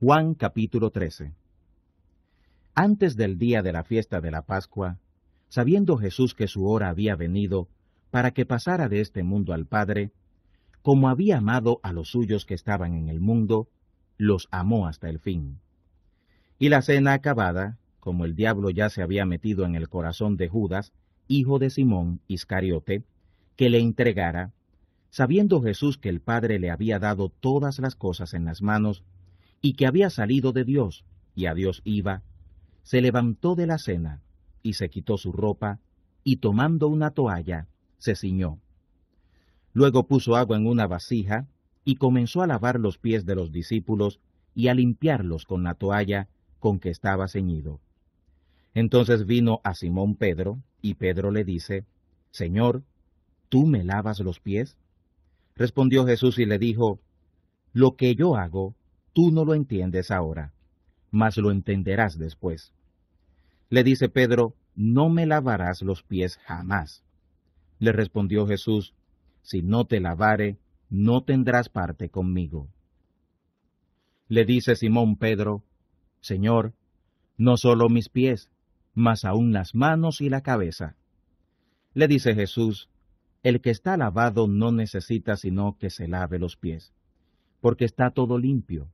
Juan capítulo 13 Antes del día de la fiesta de la Pascua, sabiendo Jesús que su hora había venido para que pasara de este mundo al Padre, como había amado a los suyos que estaban en el mundo, los amó hasta el fin. Y la cena acabada, como el diablo ya se había metido en el corazón de Judas, hijo de Simón Iscariote, que le entregara, sabiendo Jesús que el Padre le había dado todas las cosas en las manos, y que había salido de Dios, y a Dios iba, se levantó de la cena, y se quitó su ropa, y tomando una toalla, se ciñó. Luego puso agua en una vasija, y comenzó a lavar los pies de los discípulos, y a limpiarlos con la toalla con que estaba ceñido. Entonces vino a Simón Pedro, y Pedro le dice, Señor, ¿tú me lavas los pies? Respondió Jesús y le dijo, Lo que yo hago, Tú no lo entiendes ahora, mas lo entenderás después. Le dice Pedro, no me lavarás los pies jamás. Le respondió Jesús, si no te lavare, no tendrás parte conmigo. Le dice Simón Pedro, Señor, no solo mis pies, mas aún las manos y la cabeza. Le dice Jesús, el que está lavado no necesita sino que se lave los pies, porque está todo limpio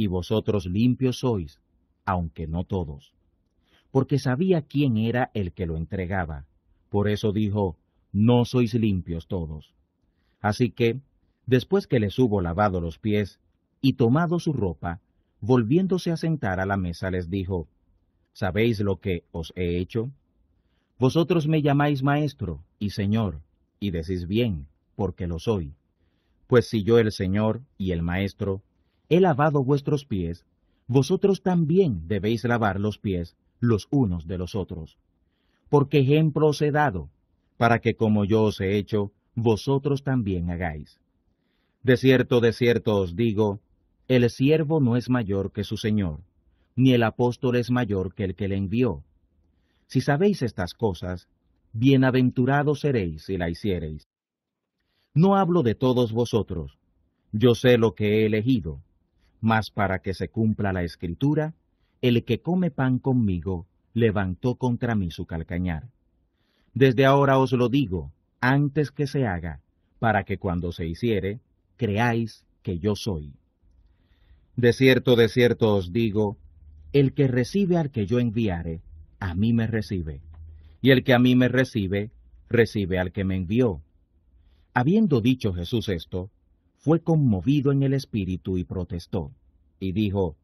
y vosotros limpios sois, aunque no todos. Porque sabía quién era el que lo entregaba. Por eso dijo, no sois limpios todos. Así que, después que les hubo lavado los pies y tomado su ropa, volviéndose a sentar a la mesa les dijo, ¿sabéis lo que os he hecho? Vosotros me llamáis maestro y señor, y decís bien, porque lo soy. Pues si yo el señor y el maestro he lavado vuestros pies, vosotros también debéis lavar los pies los unos de los otros. Porque ejemplo os he dado, para que como yo os he hecho, vosotros también hagáis. De cierto, de cierto os digo, el siervo no es mayor que su Señor, ni el apóstol es mayor que el que le envió. Si sabéis estas cosas, bienaventurados seréis si la hiciereis. No hablo de todos vosotros, yo sé lo que he elegido, mas para que se cumpla la escritura, el que come pan conmigo levantó contra mí su calcañar. Desde ahora os lo digo, antes que se haga, para que cuando se hiciere, creáis que yo soy. De cierto, de cierto os digo, el que recibe al que yo enviare, a mí me recibe, y el que a mí me recibe, recibe al que me envió. Habiendo dicho Jesús esto, fue conmovido en el espíritu y protestó, y dijo,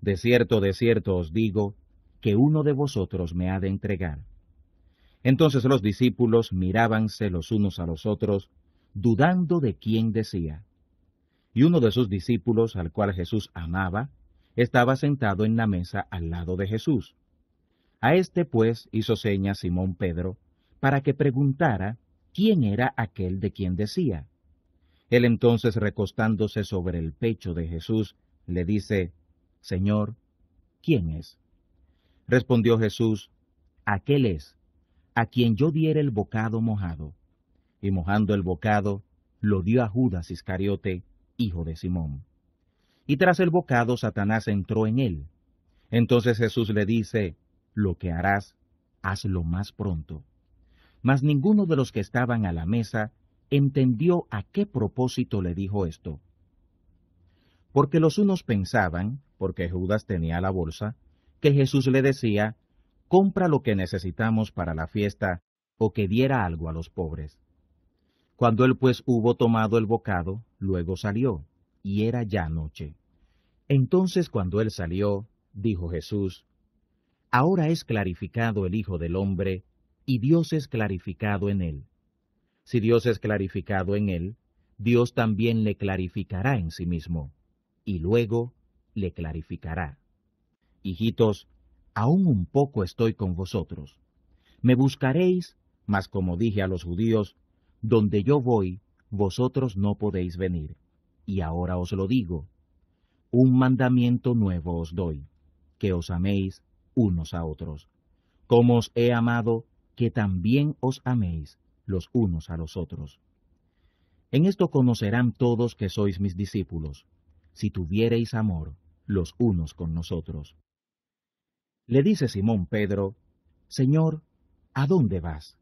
De cierto, de cierto os digo, que uno de vosotros me ha de entregar. Entonces los discípulos mirábanse los unos a los otros, dudando de quién decía. Y uno de sus discípulos, al cual Jesús amaba, estaba sentado en la mesa al lado de Jesús. A este pues hizo seña Simón Pedro, para que preguntara quién era aquel de quien decía. Él entonces recostándose sobre el pecho de Jesús, le dice, Señor, ¿quién es? Respondió Jesús, Aquel es, a quien yo diera el bocado mojado. Y mojando el bocado, lo dio a Judas Iscariote, hijo de Simón. Y tras el bocado, Satanás entró en él. Entonces Jesús le dice, Lo que harás, hazlo más pronto. Mas ninguno de los que estaban a la mesa entendió a qué propósito le dijo esto. Porque los unos pensaban, porque Judas tenía la bolsa, que Jesús le decía, compra lo que necesitamos para la fiesta, o que diera algo a los pobres. Cuando él pues hubo tomado el bocado, luego salió, y era ya noche. Entonces cuando él salió, dijo Jesús, Ahora es clarificado el Hijo del Hombre, y Dios es clarificado en él. Si Dios es clarificado en él, Dios también le clarificará en sí mismo, y luego le clarificará. Hijitos, aún un poco estoy con vosotros. Me buscaréis, mas como dije a los judíos, donde yo voy, vosotros no podéis venir. Y ahora os lo digo. Un mandamiento nuevo os doy, que os améis unos a otros. Como os he amado, que también os améis los unos a los otros. En esto conocerán todos que sois mis discípulos, si tuviereis amor los unos con nosotros. Le dice Simón Pedro, Señor, ¿a dónde vas?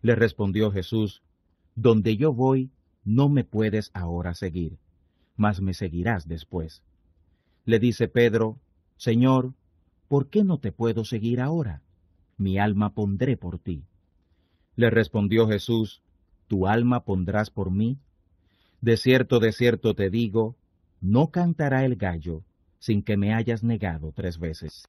Le respondió Jesús, Donde yo voy, no me puedes ahora seguir, mas me seguirás después. Le dice Pedro, Señor, ¿por qué no te puedo seguir ahora? Mi alma pondré por ti. Le respondió Jesús, Tu alma pondrás por mí. De cierto, de cierto te digo, no cantará el gallo sin que me hayas negado tres veces.